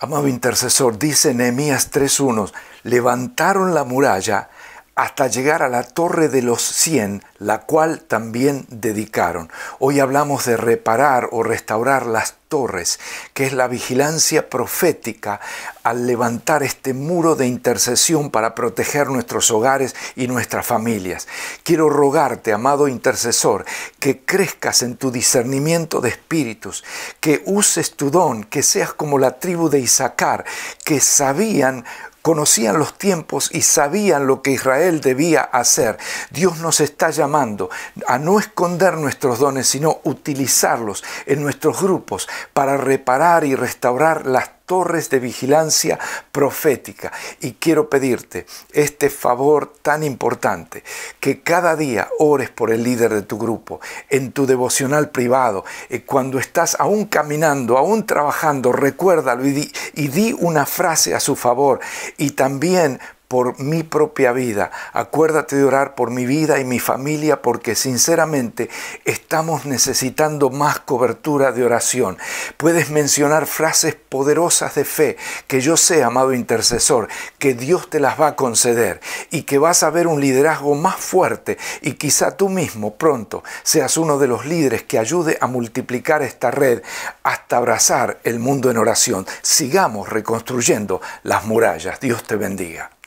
Amado intercesor, dice Nehemías 3.1, levantaron la muralla hasta llegar a la Torre de los 100, la cual también dedicaron. Hoy hablamos de reparar o restaurar las torres, que es la vigilancia profética al levantar este muro de intercesión para proteger nuestros hogares y nuestras familias. Quiero rogarte, amado intercesor, que crezcas en tu discernimiento de espíritus, que uses tu don, que seas como la tribu de Isaacar, que sabían conocían los tiempos y sabían lo que Israel debía hacer. Dios nos está llamando a no esconder nuestros dones, sino utilizarlos en nuestros grupos para reparar y restaurar las torres de vigilancia profética. Y quiero pedirte este favor tan importante, que cada día ores por el líder de tu grupo, en tu devocional privado, y eh, cuando estás aún caminando, aún trabajando, recuérdalo y di una frase a su favor. Y también por mi propia vida. Acuérdate de orar por mi vida y mi familia porque sinceramente estamos necesitando más cobertura de oración. Puedes mencionar frases poderosas de fe que yo sé, amado intercesor, que Dios te las va a conceder y que vas a ver un liderazgo más fuerte y quizá tú mismo pronto seas uno de los líderes que ayude a multiplicar esta red hasta abrazar el mundo en oración. Sigamos reconstruyendo las murallas. Dios te bendiga.